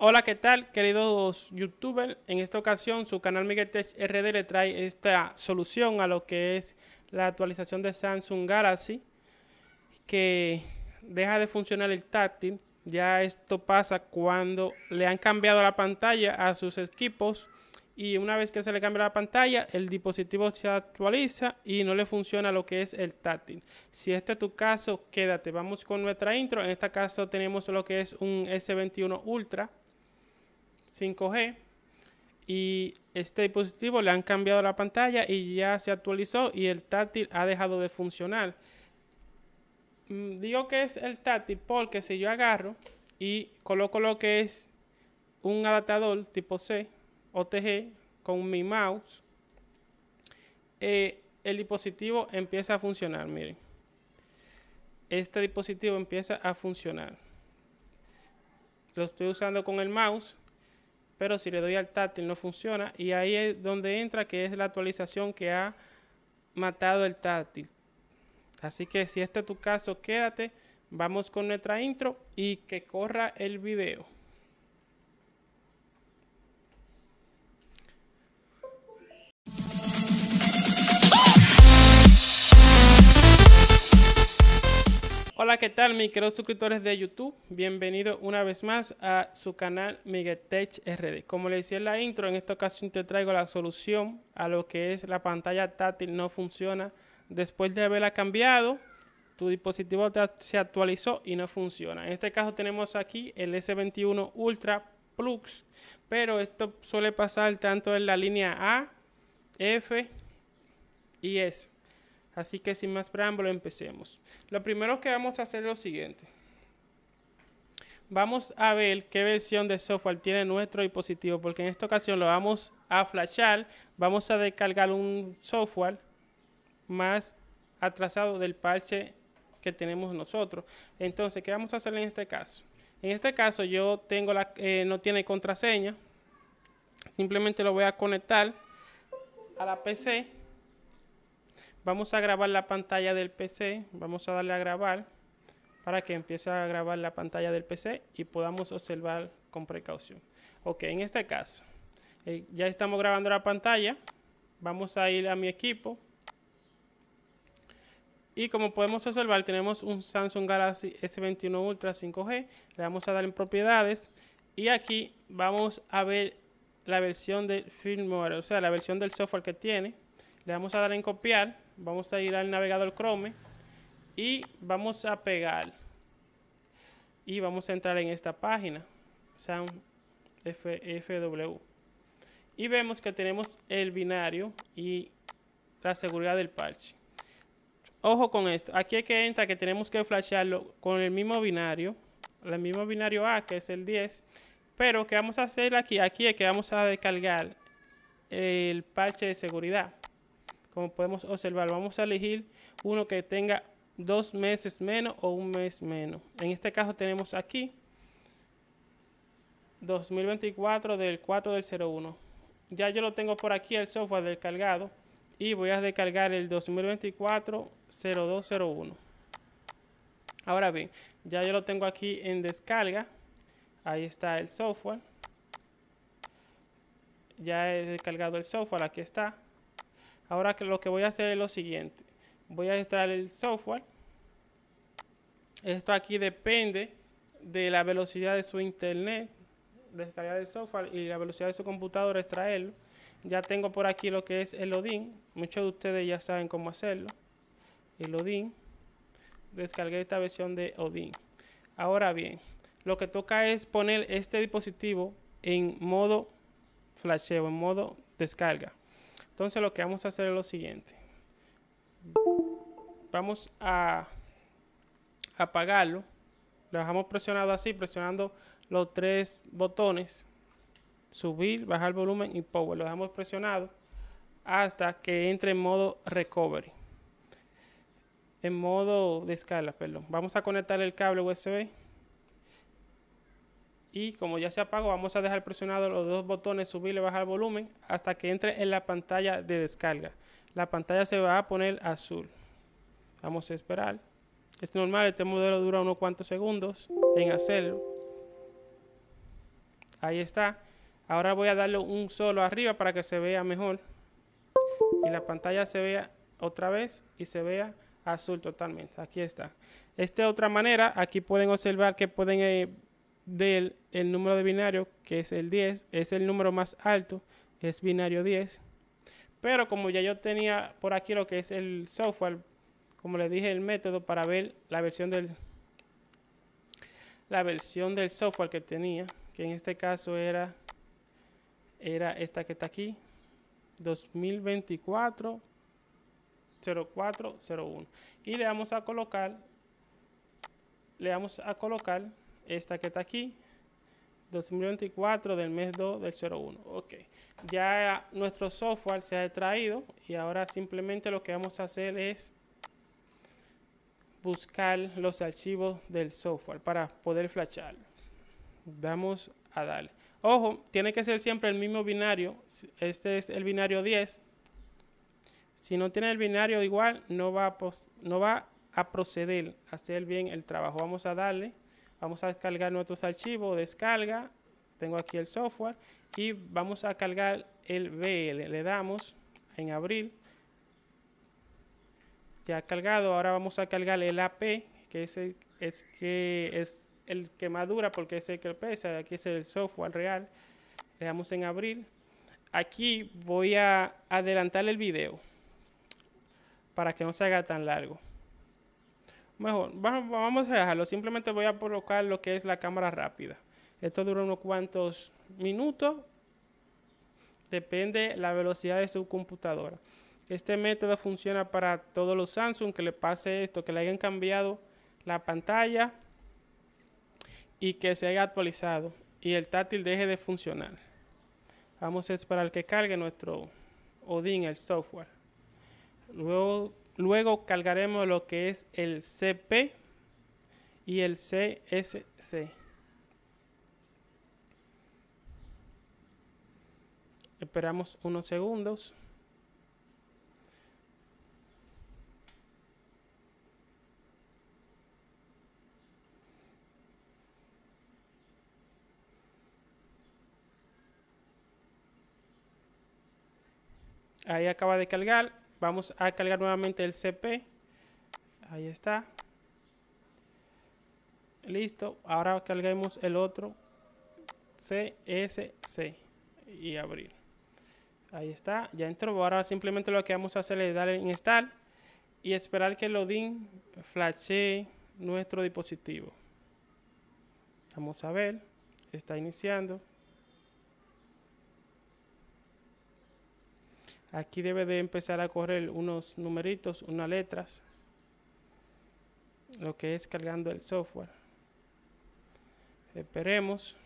Hola, ¿qué tal, queridos youtubers? En esta ocasión, su canal Miguel Tech RD le trae esta solución a lo que es la actualización de Samsung Galaxy, que deja de funcionar el táctil. Ya esto pasa cuando le han cambiado la pantalla a sus equipos y una vez que se le cambia la pantalla, el dispositivo se actualiza y no le funciona lo que es el táctil. Si este es tu caso, quédate. Vamos con nuestra intro. En este caso tenemos lo que es un S21 Ultra 5G y este dispositivo le han cambiado la pantalla y ya se actualizó y el táctil ha dejado de funcionar. Mm, digo que es el táctil porque si yo agarro y coloco lo que es un adaptador tipo C o TG con mi mouse, eh, el dispositivo empieza a funcionar. Miren, este dispositivo empieza a funcionar. Lo estoy usando con el mouse pero si le doy al táctil no funciona y ahí es donde entra que es la actualización que ha matado el táctil. Así que si este es tu caso, quédate, vamos con nuestra intro y que corra el video. Hola, ¿qué tal, mis queridos suscriptores de YouTube? bienvenido una vez más a su canal Miguel Tech RD. Como le decía en la intro, en esta ocasión te traigo la solución a lo que es la pantalla táctil no funciona. Después de haberla cambiado, tu dispositivo se actualizó y no funciona. En este caso tenemos aquí el S21 Ultra Plus, pero esto suele pasar tanto en la línea A, F y S. Así que sin más preámbulo, empecemos. Lo primero que vamos a hacer es lo siguiente. Vamos a ver qué versión de software tiene nuestro dispositivo, porque en esta ocasión lo vamos a flashar. Vamos a descargar un software más atrasado del parche que tenemos nosotros. Entonces, ¿qué vamos a hacer en este caso? En este caso yo tengo la, eh, no tiene contraseña. Simplemente lo voy a conectar a la PC Vamos a grabar la pantalla del PC, vamos a darle a grabar para que empiece a grabar la pantalla del PC y podamos observar con precaución. Ok, en este caso, eh, ya estamos grabando la pantalla, vamos a ir a mi equipo y como podemos observar tenemos un Samsung Galaxy S21 Ultra 5G, le vamos a dar en propiedades y aquí vamos a ver la versión del firmware, o sea la versión del software que tiene, le vamos a dar en copiar Vamos a ir al navegador Chrome y vamos a pegar. Y vamos a entrar en esta página, Sound FW. Y vemos que tenemos el binario y la seguridad del parche. Ojo con esto. Aquí que entra que tenemos que flashearlo con el mismo binario. El mismo binario A, que es el 10. Pero, que vamos a hacer aquí? Aquí es que vamos a descargar el parche de seguridad como podemos observar, vamos a elegir uno que tenga dos meses menos o un mes menos. En este caso tenemos aquí 2024 del 4 del 01. Ya yo lo tengo por aquí el software descargado y voy a descargar el 2024 0201. Ahora bien, ya yo lo tengo aquí en descarga. Ahí está el software. Ya he descargado el software, aquí está. Ahora lo que voy a hacer es lo siguiente. Voy a extraer el software. Esto aquí depende de la velocidad de su internet, descargar el software y la velocidad de su computadora, extraerlo. Ya tengo por aquí lo que es el Odin. Muchos de ustedes ya saben cómo hacerlo. El Odin. Descargué esta versión de Odin. Ahora bien, lo que toca es poner este dispositivo en modo flasheo, en modo descarga. Entonces lo que vamos a hacer es lo siguiente. Vamos a apagarlo. Lo dejamos presionado así, presionando los tres botones. Subir, bajar volumen y power. Lo dejamos presionado hasta que entre en modo recovery. En modo de escala, perdón. Vamos a conectar el cable USB y como ya se apagó vamos a dejar presionados los dos botones subir y bajar volumen hasta que entre en la pantalla de descarga la pantalla se va a poner azul vamos a esperar es normal este modelo dura unos cuantos segundos en hacerlo ahí está ahora voy a darle un solo arriba para que se vea mejor y la pantalla se vea otra vez y se vea azul totalmente aquí está esta otra manera aquí pueden observar que pueden eh, del el número de binario, que es el 10, es el número más alto, es binario 10. Pero como ya yo tenía por aquí lo que es el software, como le dije, el método para ver la versión del, la versión del software que tenía, que en este caso era, era esta que está aquí, 2024 0401 y le vamos a colocar le vamos a colocar esta que está aquí, 2024 del mes 2 del 01. Ok, ya nuestro software se ha extraído y ahora simplemente lo que vamos a hacer es buscar los archivos del software para poder flashar. Vamos a darle. Ojo, tiene que ser siempre el mismo binario. Este es el binario 10. Si no tiene el binario igual, no va no va a proceder a hacer bien el trabajo. Vamos a darle. Vamos a descargar nuestros archivos, descarga, tengo aquí el software y vamos a cargar el BL. Le damos en abril Ya ha cargado, ahora vamos a cargar el AP, que es el, es que es el que madura porque es el que pesa, aquí es el software real. Le damos en abril Aquí voy a adelantar el video para que no se haga tan largo. Mejor, vamos a dejarlo. Simplemente voy a colocar lo que es la cámara rápida. Esto dura unos cuantos minutos. Depende la velocidad de su computadora. Este método funciona para todos los Samsung que le pase esto, que le hayan cambiado la pantalla y que se haya actualizado y el táctil deje de funcionar. Vamos a esperar que cargue nuestro Odin, el software. Luego Luego cargaremos lo que es el CP y el CSC. Esperamos unos segundos. Ahí acaba de cargar Vamos a cargar nuevamente el CP. Ahí está. Listo. Ahora carguemos el otro CSC y abrir. Ahí está. Ya entró. Ahora simplemente lo que vamos a hacer es darle en install y esperar que el Odin flashee nuestro dispositivo. Vamos a ver. Está iniciando. Aquí debe de empezar a correr unos numeritos, unas letras. Lo que es cargando el software. Esperemos.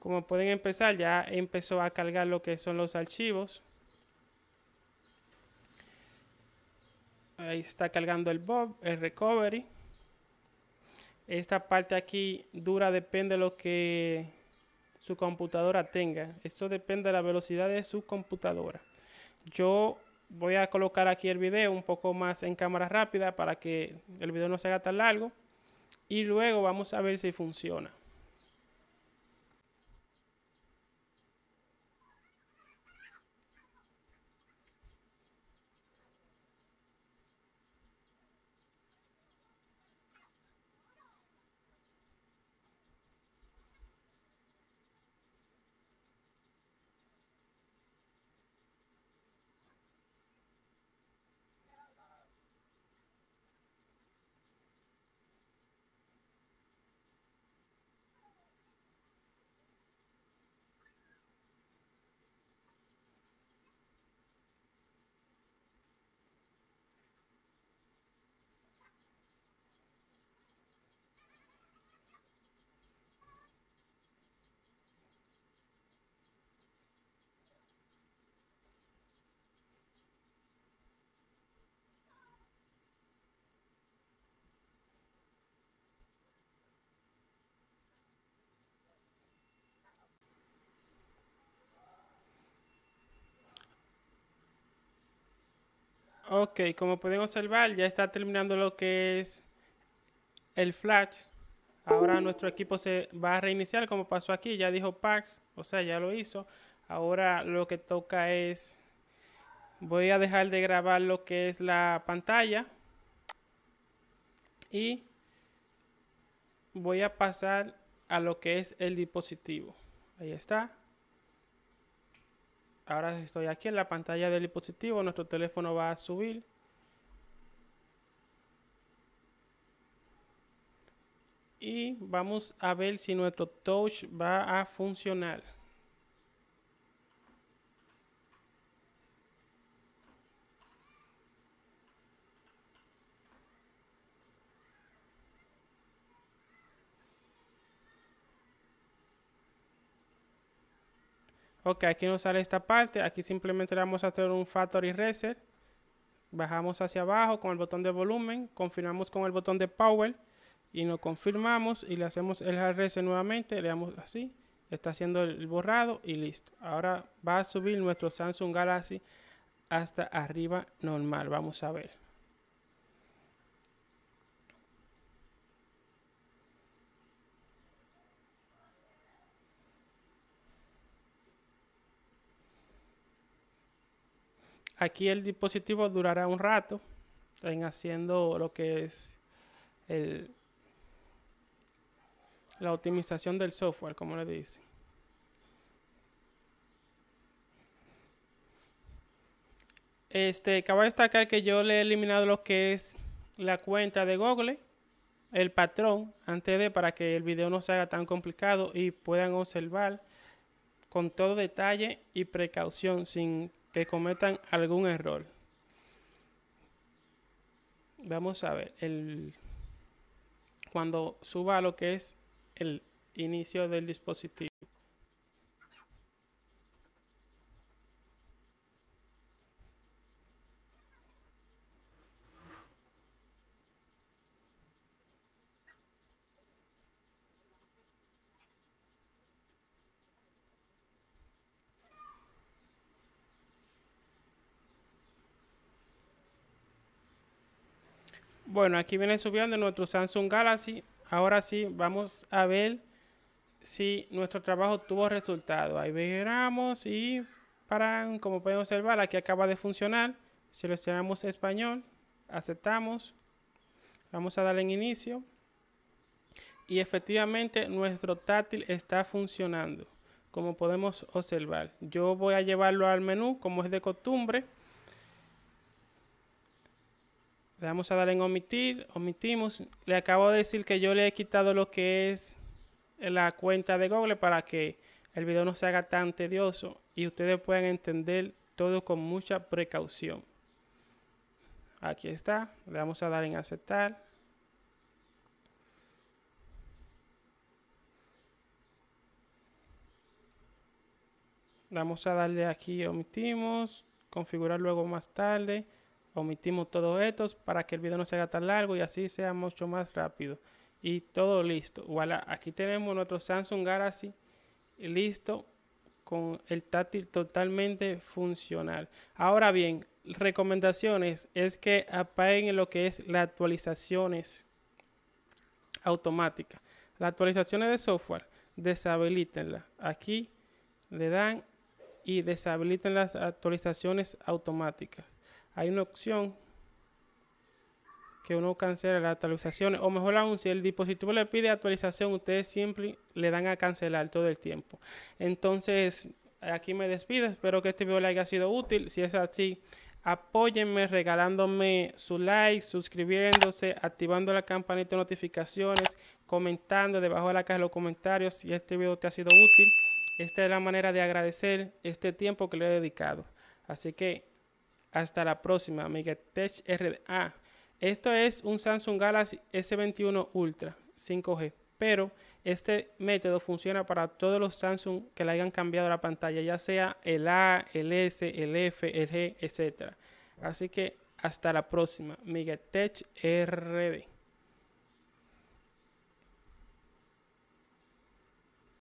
Como pueden empezar, ya empezó a cargar lo que son los archivos. Ahí está cargando el bob, el recovery. Esta parte aquí dura depende de lo que su computadora tenga. Esto depende de la velocidad de su computadora. Yo voy a colocar aquí el video un poco más en cámara rápida para que el video no se haga tan largo. Y luego vamos a ver si funciona. Ok, como pueden observar, ya está terminando lo que es el flash. Ahora nuestro equipo se va a reiniciar como pasó aquí. Ya dijo Pax, o sea, ya lo hizo. Ahora lo que toca es... Voy a dejar de grabar lo que es la pantalla. Y voy a pasar a lo que es el dispositivo. Ahí está ahora estoy aquí en la pantalla del dispositivo, nuestro teléfono va a subir. Y vamos a ver si nuestro touch va a funcionar. Ok, aquí nos sale esta parte. Aquí simplemente le vamos a hacer un factory reset. Bajamos hacia abajo con el botón de volumen. Confirmamos con el botón de power. Y nos confirmamos y le hacemos el reset nuevamente. Le damos así. Está haciendo el borrado y listo. Ahora va a subir nuestro Samsung Galaxy hasta arriba normal. Vamos a ver. Aquí el dispositivo durará un rato en haciendo lo que es la optimización del software, como le dicen. Este, cabe destacar que yo le he eliminado lo que es la cuenta de Google, el patrón, antes de para que el video no se haga tan complicado y puedan observar con todo detalle y precaución sin que cometan algún error. Vamos a ver, el, cuando suba lo que es el inicio del dispositivo. Bueno, aquí viene subiendo nuestro Samsung Galaxy. Ahora sí, vamos a ver si nuestro trabajo tuvo resultado. Ahí veramos y para, como pueden observar, aquí acaba de funcionar. Seleccionamos español, aceptamos, vamos a darle en inicio. Y efectivamente nuestro táctil está funcionando, como podemos observar. Yo voy a llevarlo al menú como es de costumbre. Le vamos a dar en omitir, omitimos. Le acabo de decir que yo le he quitado lo que es la cuenta de Google para que el video no se haga tan tedioso y ustedes puedan entender todo con mucha precaución. Aquí está, le vamos a dar en aceptar. Vamos a darle aquí omitimos, configurar luego más tarde omitimos todos estos para que el video no se haga tan largo y así sea mucho más rápido. Y todo listo. aquí tenemos nuestro Samsung Galaxy listo con el táctil totalmente funcional. Ahora bien, recomendaciones es que apaguen lo que es las actualizaciones automáticas. Las actualizaciones de software, deshabilitenla, Aquí le dan y deshabiliten las actualizaciones automáticas hay una opción que uno cancela las actualizaciones. O mejor aún, si el dispositivo le pide actualización, ustedes siempre le dan a cancelar todo el tiempo. Entonces, aquí me despido. Espero que este video les haya sido útil. Si es así, apóyenme regalándome su like, suscribiéndose, activando la campanita de notificaciones, comentando debajo de la caja de los comentarios si este video te ha sido útil. Esta es la manera de agradecer este tiempo que le he dedicado. Así que hasta la próxima, Megatech Ah, Esto es un Samsung Galaxy S21 Ultra 5G, pero este método funciona para todos los Samsung que le hayan cambiado la pantalla, ya sea el A, el S, el F, el G, etc. Así que hasta la próxima, Tech, RD.